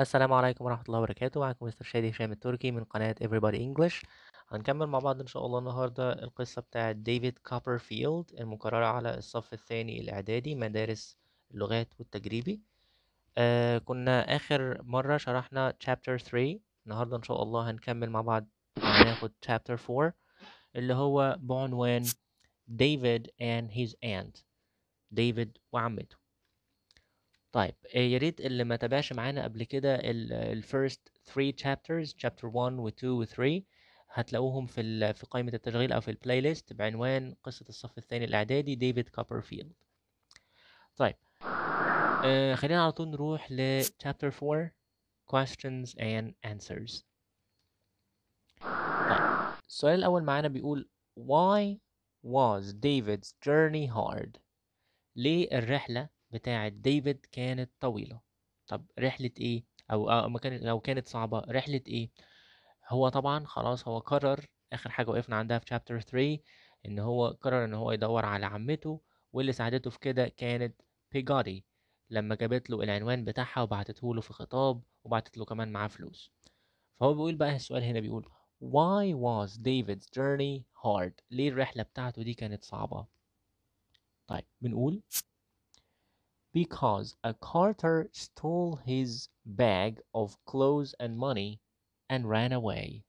السلام عليكم ورحمة الله وبركاته معكم مستر شادي هشام التركي من قناة Everybody English هنكمل مع بعض إن شاء الله النهاردة القصة بتاعة ديفيد كوبرفيلد المكررة على الصف الثاني الإعدادي مدارس اللغات والتجريبي آه كنا آخر مرة شرحنا chapter 3 النهاردة إن شاء الله هنكمل مع بعض هناخد chapter 4 اللي هو بعنوان ديفيد and his aunt ديفيد وعمته طيب آه، يا ريت اللي ما تابعش معانا قبل كده ال- الفيرست 3 chapters chapter 1 و 2 و 3 هتلاقوهم في ال- في قائمة التشغيل أو في البلاي ليست بعنوان قصة الصف الثاني الإعدادي ديفيد كوبرفيلد طيب آه، خلينا على طول نروح ل chapter 4 questions and answers طيب السؤال الأول معانا بيقول why was David's journey hard ليه الرحلة بتاعة ديفيد كانت طويلة طب رحلة ايه او كانت لو كانت صعبة رحلة ايه هو طبعا خلاص هو قرر اخر حاجة وقفنا عندها في شابتر 3 ان هو قرر ان هو يدور على عمته واللي ساعدته في كده كانت بيجاري لما جابت له العنوان بتاعها وبعتته له في خطاب وبعتت له كمان معاه فلوس فهو بيقول بقى السؤال هنا بيقول Why was David's journey hard؟ ليه الرحلة بتاعته دي كانت صعبة؟ طيب بنقول because a carter stole his bag of clothes and money and ran away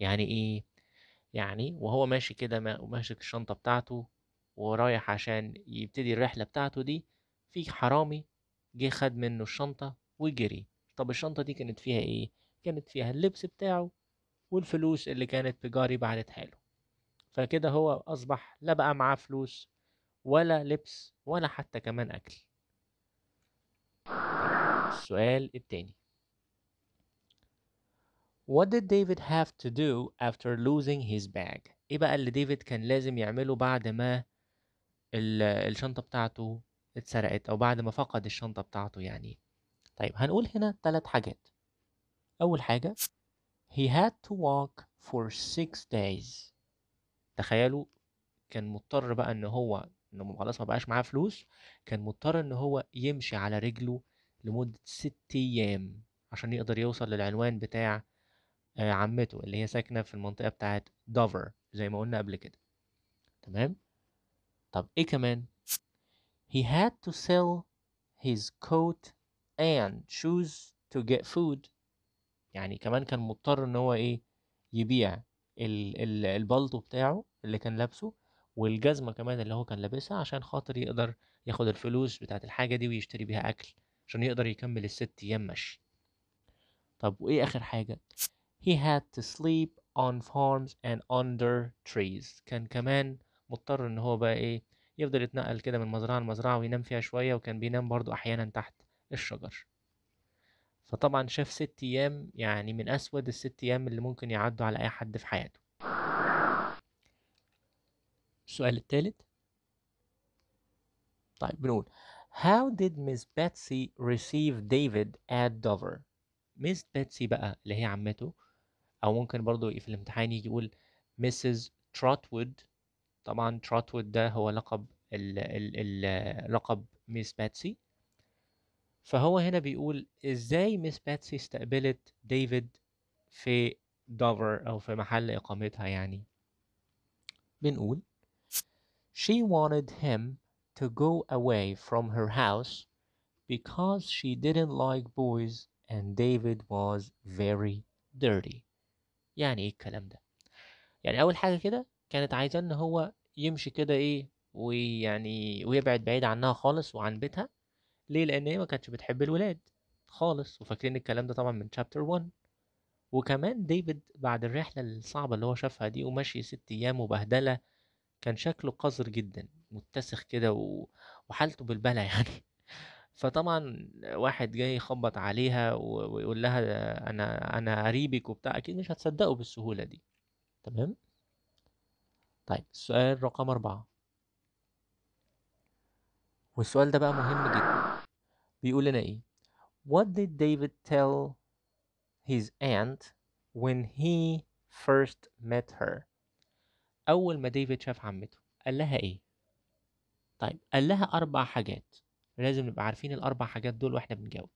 يعني ايه يعني وهو ماشي كده ماسك الشنطة بتاعته ورايح عشان يبتدي الرحلة بتاعته دي في حرامي جه خد منه الشنطة وجري طب الشنطة دي كانت فيها ايه كانت فيها اللبس بتاعه والفلوس اللي كانت بجاري بعدتها له فكده هو أصبح لا بقى معاه فلوس ولا لبس ولا حتى كمان أكل طيب، السؤال التاني What did David have to do after losing his bag? ايه بقى اللي ديفيد كان لازم يعمله بعد ما الشنطة بتاعته اتسرقت او بعد ما فقد الشنطة بتاعته يعني طيب هنقول هنا ثلاث حاجات اول حاجة he had to walk for six days تخيلوا كان مضطر بقى ان هو انه خلاص ما بقاش معاه فلوس كان مضطر ان هو يمشي على رجله لمدة ست ايام عشان يقدر يوصل للعنوان بتاع آه، عمته اللي هي ساكنة في المنطقة بتاعت دوفر زي ما قلنا قبل كده تمام طب ايه كمان he had to sell his coat and shoes to get food يعني كمان كان مضطر ان هو ايه يبيع البلطو بتاعه اللي كان لابسه والجزمة كمان اللي هو كان لابسها عشان خاطر يقدر ياخد الفلوس بتاعت الحاجة دي ويشتري بيها أكل عشان يقدر يكمل الست أيام مشي طب وإيه آخر حاجة he had to sleep on farms and under trees كان كمان مضطر إن هو بقى إيه يفضل يتنقل كده من مزرعة لمزرعة وينام فيها شوية وكان بينام برضو أحيانا تحت الشجر فطبعا شاف ست أيام يعني من أسود الست أيام اللي ممكن يعدوا على أي حد في حياته السؤال الثالث طيب بنقول How did Miss Betsy receive David at Dover؟ Miss Betsy بقى اللي هي عمته أو ممكن برضو في الامتحان يجي يقول Mrs. Trotwood طبعا Trotwood ده هو لقب ال ال ال لقب Miss باتسي فهو هنا بيقول ازاي Miss باتسي استقبلت ديفيد في دوفر او في محل اقامتها يعني بنقول She wanted him to go away from her house because she didn't like boys and David was very dirty يعني ايه الكلام ده يعني اول حاجه كده كانت عايزه ان هو يمشي كده ايه ويعني ويبعد بعيد عنها خالص وعن بيتها ليه لان هي ما كانتش بتحب الولاد خالص وفاكرين الكلام ده طبعا من شابتر 1 وكمان ديفيد بعد الرحله الصعبه اللي هو شافها دي ومشي ست ايام وبهدله كان شكله قذر جدا متسخ كده و... وحالته بالبلع يعني فطبعا واحد جاي يخبط عليها و... ويقول لها انا انا قريبك وبتاع اكيد مش هتصدقه بالسهوله دي تمام طيب السؤال رقم أربعة والسؤال ده بقى مهم جدا بيقول لنا ايه What did David tell his aunt when he first met her أول ما ديفيد شاف عمته قال لها إيه؟ طيب قال لها أربع حاجات لازم نبقى عارفين الأربع حاجات دول وإحنا بنجاوب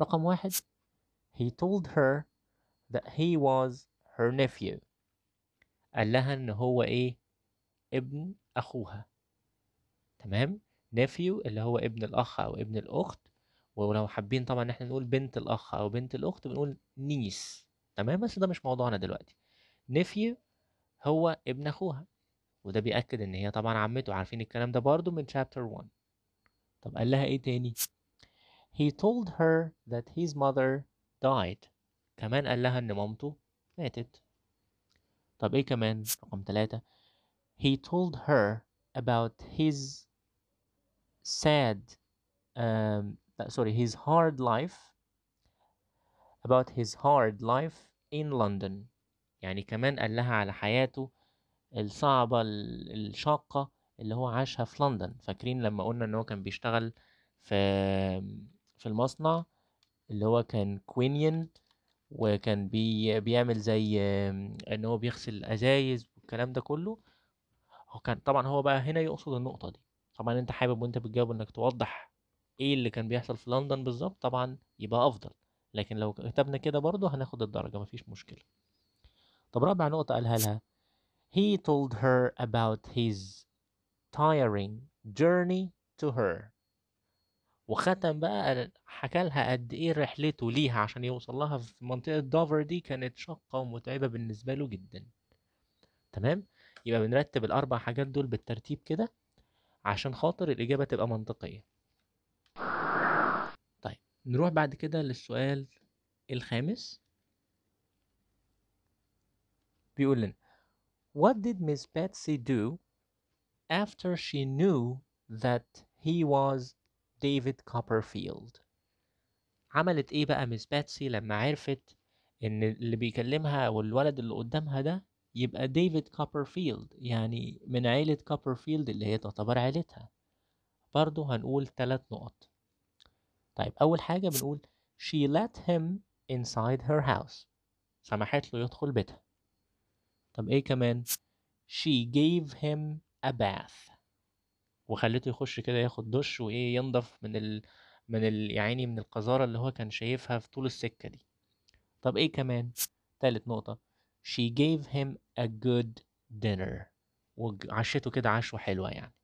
رقم واحد he told her that he was her nephew قال لها إن هو إيه؟ ابن أخوها تمام؟ nephew اللي هو ابن الأخ أو ابن الأخت ولو حابين طبعا إن إحنا نقول بنت الأخ أو بنت الأخت بنقول نيس تمام بس ده مش موضوعنا دلوقتي nephew هو ابن اخوها وده بيأكد ان هي طبعا عمته عارفين الكلام ده برضه من chapter 1 طب قال لها ايه تاني he told her that his mother died كمان قال لها ان مامته ماتت طب ايه كمان رقم ثلاثة he told her about his sad um, sorry his hard life about his hard life in London يعني كمان قال لها على حياته الصعبة الشاقة اللي هو عاشها في لندن فاكرين لما قلنا ان هو كان بيشتغل في في المصنع اللي هو كان كوينين وكان بي بيعمل زي ان هو بيغسل ازايز والكلام ده كله هو كان طبعا هو بقى هنا يقصد النقطة دي طبعا انت حابب وانت بتجاوب انك توضح ايه اللي كان بيحصل في لندن بالظبط طبعا يبقى افضل لكن لو كتبنا كده برضه هناخد الدرجة مفيش مشكلة طب رابع نقطة قالها لها He told her about his tiring journey to her وختم بقى حكى لها قد ايه رحلته ليها عشان يوصل لها في منطقة دوفر دي كانت شاقة ومتعبة بالنسبة له جدا تمام يبقى بنرتب الأربع حاجات دول بالترتيب كده عشان خاطر الإجابة تبقى منطقية طيب نروح بعد كده للسؤال الخامس بيقول لنا What did Miss Betsy do after she knew that he was David Copperfield عملت ايه بقى مس باتسي لما عرفت ان اللي بيكلمها او الولد اللي قدامها ده يبقى ديفيد كوبرفيلد يعني من عيلة كوبرفيلد اللي هي تعتبر عيلتها برضه هنقول ثلاث نقط طيب أول حاجة بنقول she let him inside her house سمحت له يدخل بيتها طب ايه كمان she gave him a bath وخلته يخش كده ياخد دش وايه ينضف من ال من ال يعني من القذارة اللي هو كان شايفها في طول السكة دي طب ايه كمان تالت نقطة she gave him a good dinner وعشته كده عشوة حلوة يعني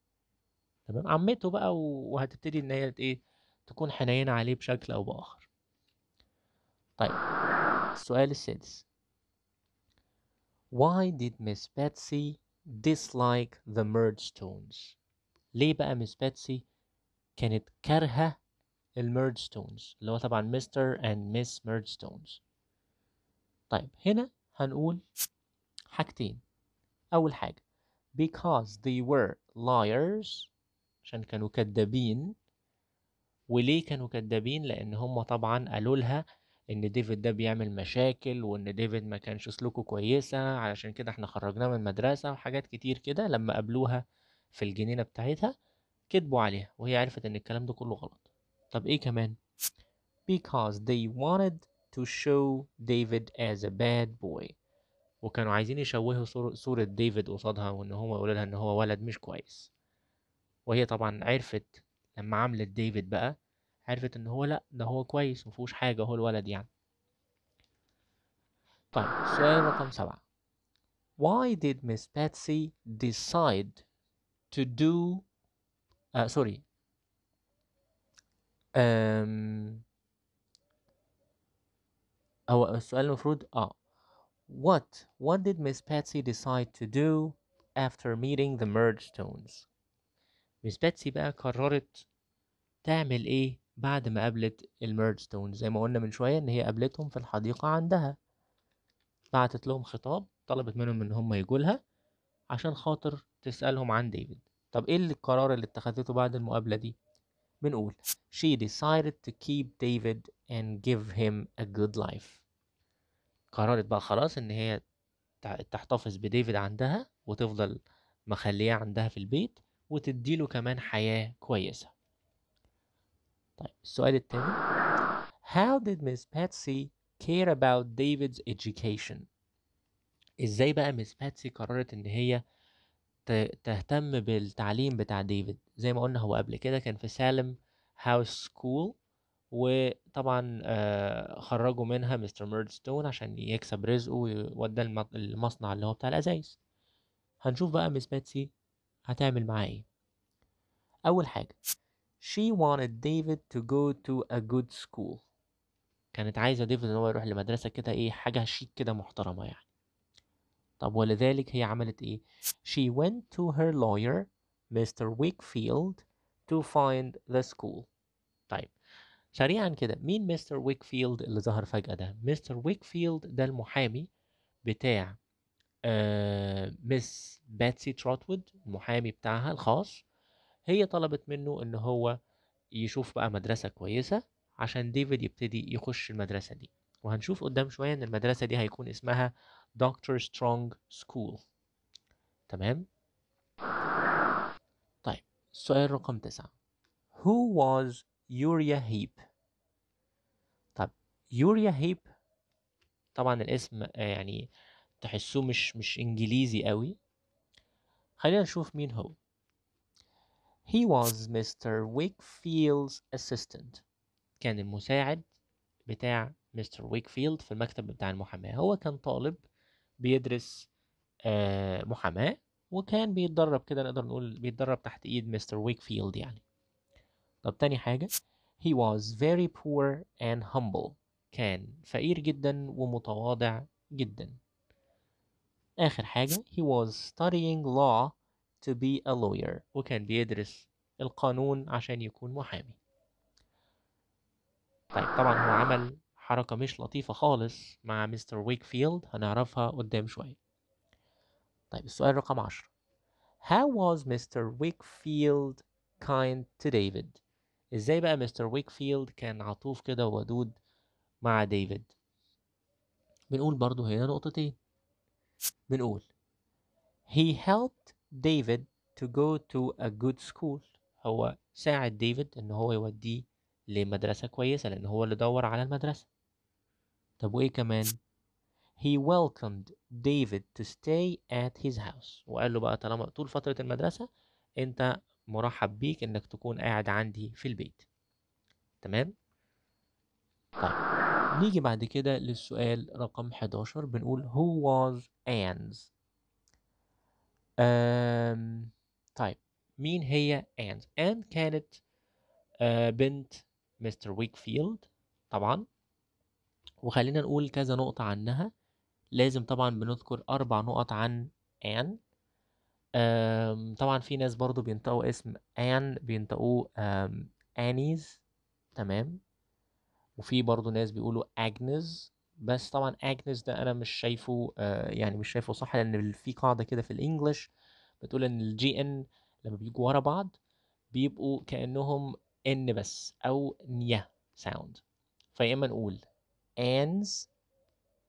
تمام عمته بقى وهتبتدي ان هي ايه تكون حنينة عليه بشكل او باخر طيب السؤال السادس Why did Miss Betsy dislike the Murdstones ليه بقى Miss Betsy كانت كارهة Murdstones اللي هو طبعا مستر اند مس Murdstones طيب هنا هنقول حاجتين أول حاجة because they were liars عشان كانوا كدابين وليه كانوا كدابين لأن هم طبعا قالوا لها ان ديفيد ده بيعمل مشاكل وان ديفيد ما كانش سلوكه كويسه علشان كده احنا خرجناه من المدرسه وحاجات كتير كده لما قابلوها في الجنينه بتاعتها كذبوا عليها وهي عرفت ان الكلام ده كله غلط طب ايه كمان because they wanted to show David as a bad boy وكانوا عايزين يشوهوا صورة ديفيد قصادها وإن هو يقولوا لها إن هو ولد مش كويس وهي طبعا عرفت لما عملت ديفيد بقى عرفت ان هو لا ده هو كويس مفهوش حاجة هو الولد يعني طيب سؤال رقم سبعة Why did Miss Patsy decide to do uh, sorry um, أو السؤال المفروض اه What what did Miss Patsy decide to do after meeting the merge stones Miss Patsy بقى قررت تعمل ايه بعد ما قابلت الميردستون زي ما قلنا من شوية إن هي قابلتهم في الحديقة عندها بعتت لهم خطاب طلبت منهم إن هم يقولها عشان خاطر تسألهم عن ديفيد طب إيه القرار اللي اتخذته بعد المقابلة دي؟ بنقول she decided to keep David and give him a good life قررت بقى خلاص ان هي تحتفظ بديفيد عندها وتفضل مخليه عندها في البيت وتديله كمان حياة كويسة طيب السؤال التاني How did Miss Patsy care about David's education ازاي بقى Miss Patsy قررت ان هي تهتم بالتعليم بتاع ديفيد زي ما قلنا هو قبل كده كان في سالم هاوس سكول وطبعا آه، خرجوا منها مستر ميردستون عشان يكسب رزقه ويودى المصنع اللي هو بتاع الازايز هنشوف بقى مس باتسي هتعمل معاه ايه اول حاجه she wanted David to go to a good school كانت عايزة ديفيد ان هو يروح لمدرسة كده ايه حاجة شيك كده محترمة يعني طب ولذلك هي عملت ايه she went to her lawyer Mr. Wakefield to find the school طيب سريعا كده مين مستر ويكفيلد اللي ظهر فجأة ده مستر ويكفيلد ده المحامي بتاع مس باتسي تروتوود المحامي بتاعها الخاص هي طلبت منه ان هو يشوف بقى مدرسة كويسة عشان ديفيد يبتدي يخش المدرسة دي وهنشوف قدام شوية ان المدرسة دي هيكون اسمها دكتور سترونج سكول تمام طيب السؤال رقم تسعة Who was يوريا هيب طب يوريا هيب طبعا الاسم آه، يعني تحسوه مش مش انجليزي قوي خلينا نشوف مين هو He was Mr. Wakefield's assistant. كان المساعد بتاع مستر ويكفيلد في المكتب بتاع المحاماة هو كان طالب بيدرس آه، محاماة وكان بيتدرب كده نقدر نقول بيتدرب تحت ايد مستر ويكفيلد يعني طب تاني حاجة he was very poor and humble كان فقير جدا ومتواضع جدا آخر حاجة he was studying law to be a lawyer وكان بيدرس القانون عشان يكون محامي طيب طبعا هو عمل حركة مش لطيفة خالص مع مستر ويكفيلد هنعرفها قدام شوية طيب السؤال رقم عشر How was Mr. Wakefield kind to David? ازاي بقى مستر ويكفيلد كان عطوف كده ودود مع ديفيد بنقول برضو هنا نقطتين بنقول He helped ديفيد to go to a good school هو ساعد ديفيد ان هو يوديه لمدرسة كويسة لان هو اللي دور على المدرسة طب وايه كمان he welcomed David to stay at his house وقال له بقى طالما طول فترة المدرسة انت مرحب بيك انك تكون قاعد عندي في البيت تمام طيب نيجي بعد كده للسؤال رقم 11 بنقول who was Anne's طيب مين هي أند؟ أند كانت آه، بنت مستر ويكفيلد طبعا وخلينا نقول كذا نقطة عنها لازم طبعا بنذكر أربع نقط عن أن طبعا في ناس برضو بينطقوا اسم أن بينطقوه أنيز تمام وفي برضو ناس بيقولوا أجنز بس طبعا اجنس ده انا مش شايفه آه، يعني مش شايفه صح لان في قاعده كده في الانجليش بتقول ان الجي ان لما بيجوا ورا بعض بيبقوا كانهم ان بس او نيا ساوند فيا اما نقول انز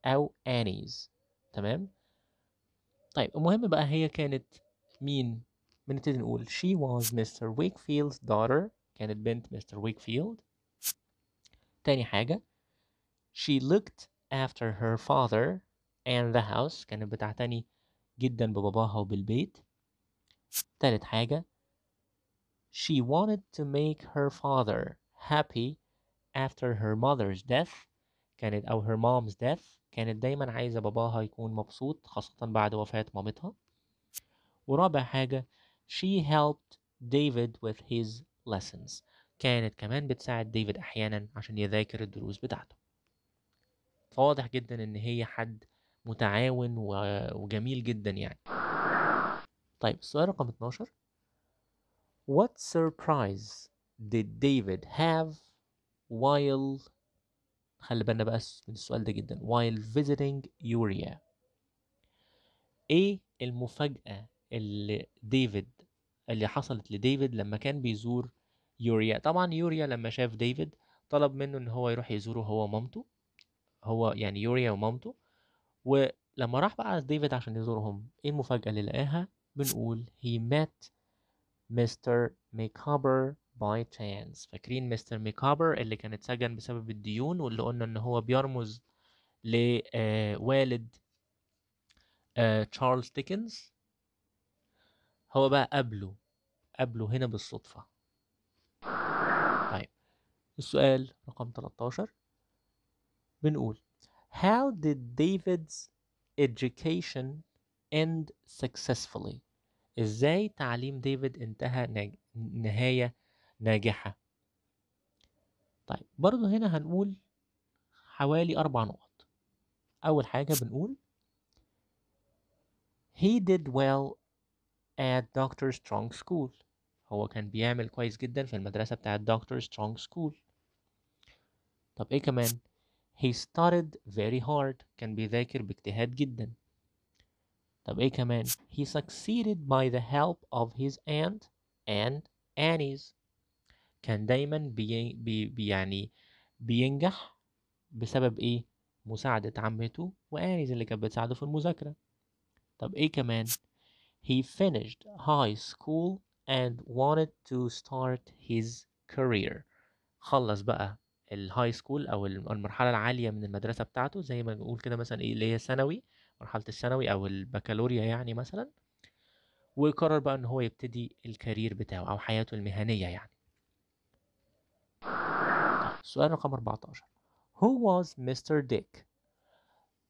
او انيز تمام طيب المهم بقى هي كانت مين بنبتدي نقول she was Mr. Wakefield's daughter كانت بنت Mr. Wakefield تاني حاجة she looked after her father and the house كانت بتعتني جدا بباباها وبالبيت تالت حاجة she wanted to make her father happy after her mother's death كانت أو her mom's death كانت دايما عايزة باباها يكون مبسوط خاصة بعد وفاة مامتها ورابع حاجة she helped David with his lessons كانت كمان بتساعد ديفيد أحيانا عشان يذاكر الدروس بتاعته فواضح جدا ان هي حد متعاون وجميل جدا يعني طيب السؤال رقم 12 What surprise did David have while خلي بالنا بقى من السؤال ده جدا while visiting Uriah ايه المفاجأة اللي ديفيد اللي حصلت لديفيد لما كان بيزور يوريا طبعا يوريا لما شاف ديفيد طلب منه ان هو يروح يزوره هو ومامته هو يعني يوريا ومامته ولما راح بقى ديفيد عشان يزورهم ايه المفاجأة اللي لقاها بنقول he met مستر ميكابر باي تشانس فاكرين مستر ميكابر اللي كان اتسجن بسبب الديون واللي قلنا ان هو بيرمز لوالد تشارلز ديكنز هو بقى قبله قبله هنا بالصدفة طيب السؤال رقم 13 بنقول How did David's education end successfully? ازاي تعليم ديفيد انتهى ناج... نهاية ناجحة؟ طيب برضه هنا هنقول حوالي أربع نقط أول حاجة بنقول He did well at Dr. Strong School هو كان بيعمل كويس جدا في المدرسة بتاعة Dr. Strong School طب إيه كمان؟ he studied very hard كان بيذاكر باجتهاد جدا طب ايه كمان he succeeded by the help of his aunt and Annie's كان دايما بي, بي, يعني بينجح بسبب ايه مساعدة عمته وأنيز اللي كانت بتساعده في المذاكرة طب ايه كمان he finished high school and wanted to start his career خلص بقى الهاي سكول او المرحله العاليه من المدرسه بتاعته زي ما نقول كده مثلا ايه اللي هي ثانوي مرحله الثانوي او البكالوريا يعني مثلا ويقرر بقى ان هو يبتدي الكارير بتاعه او حياته المهنيه يعني طيب سؤال رقم 14 Who was Mr. Dick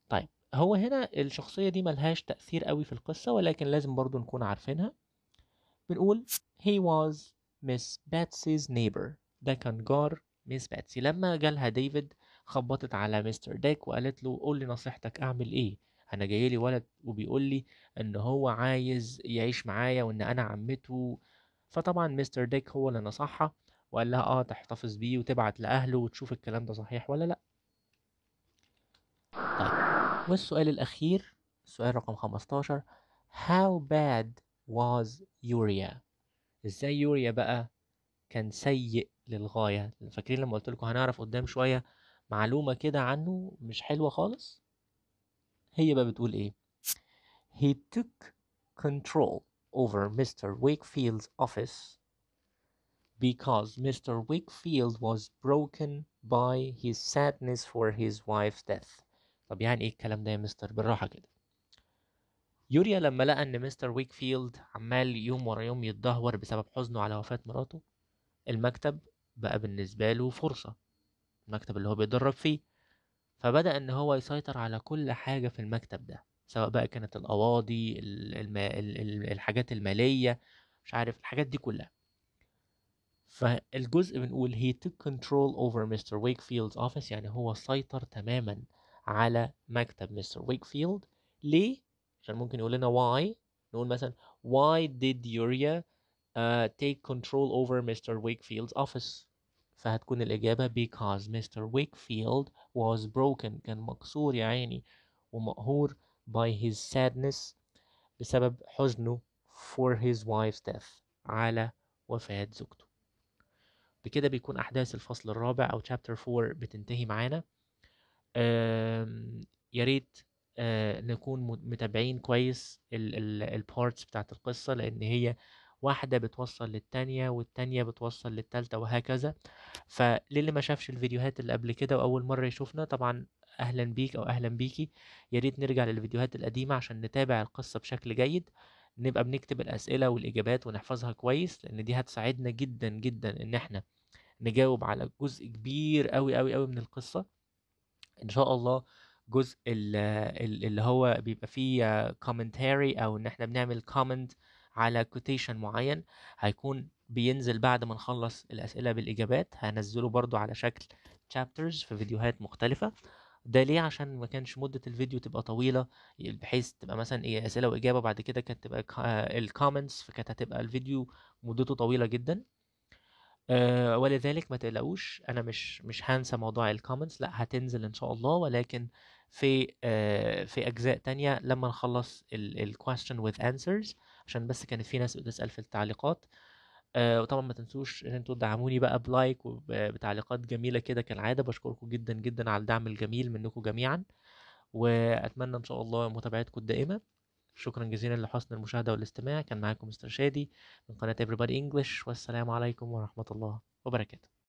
طيب هو هنا الشخصيه دي ملهاش تاثير قوي في القصه ولكن لازم برضو نكون عارفينها بنقول he was Miss Betsy's neighbor ده كان جار ميس باتسي لما جالها ديفيد خبطت على مستر ديك وقالت له قول لي نصيحتك اعمل ايه انا جاي لي ولد وبيقول لي ان هو عايز يعيش معايا وان انا عمته فطبعا مستر ديك هو اللي نصحها وقال لها اه تحتفظ بيه وتبعت لاهله وتشوف الكلام ده صحيح ولا لا طيب والسؤال الاخير السؤال رقم 15 how bad was يوريا ازاي يوريا بقى كان سيء للغاية فاكرين لما قلت لكم هنعرف قدام شوية معلومة كده عنه مش حلوة خالص هي بقى بتقول ايه he took control over Mr. Wakefield's office because Mr. Wakefield was broken by his sadness for his wife's death طب يعني ايه الكلام ده يا مستر بالراحة كده يوريا لما لقى ان مستر ويكفيلد عمال يوم ورا يوم يتدهور بسبب حزنه على وفاة مراته المكتب بقى بالنسبة له فرصة المكتب اللي هو بيدرب فيه فبدأ إن هو يسيطر على كل حاجة في المكتب ده سواء بقى كانت القواضي الم... الحاجات المالية مش عارف الحاجات دي كلها فالجزء بنقول he took control over Mr. Wakefield's office يعني هو سيطر تماما على مكتب Mr. Wakefield ليه؟ عشان ممكن يقول لنا why نقول مثلا why did Yuria uh, take control over Mr. Wakefield's office فهتكون الإجابة because Mr. Wakefield was broken كان مكسور يا عيني ومقهور by his sadness بسبب حزنه for his wife's death على وفاة زوجته بكده بيكون أحداث الفصل الرابع أو chapter 4 بتنتهي معانا يا ريت آه، نكون متابعين كويس البارتس بتاعت القصة لأن هي واحدة بتوصل للتانية والتانية بتوصل للتالتة وهكذا فللي ما شافش الفيديوهات اللي قبل كده وأول مرة يشوفنا طبعا أهلا بيك أو أهلا بيكي يا ريت نرجع للفيديوهات القديمة عشان نتابع القصة بشكل جيد نبقى بنكتب الأسئلة والإجابات ونحفظها كويس لأن دي هتساعدنا جدا جدا إن احنا نجاوب على جزء كبير أوي أوي أوي من القصة إن شاء الله جزء اللي هو بيبقى فيه كومنتاري أو إن احنا بنعمل كومنت comment على كوتيشن معين هيكون بينزل بعد ما نخلص الأسئلة بالإجابات هنزله برضو على شكل chapters في فيديوهات مختلفة ده ليه عشان ما كانش مدة الفيديو تبقى طويلة بحيث تبقى مثلا ايه أسئلة وإجابة بعد كده كانت تبقى آه، الكومنتس فكانت هتبقى الفيديو مدته طويلة جدا أه ولذلك ما تقلقوش انا مش مش هنسى موضوع الكومنتس لا هتنزل ان شاء الله ولكن في أه في اجزاء تانية لما نخلص question وذ answers عشان بس كانت في ناس بتسال في التعليقات آه وطبعا ما تنسوش ان انتوا تدعموني بقى بلايك وبتعليقات جميله كده كالعاده بشكركم جدا جدا على الدعم الجميل منكم جميعا واتمنى ان شاء الله متابعتكم الدائمه شكرا جزيلا لحسن المشاهده والاستماع كان معاكم مستر شادي من قناه Everybody English والسلام عليكم ورحمه الله وبركاته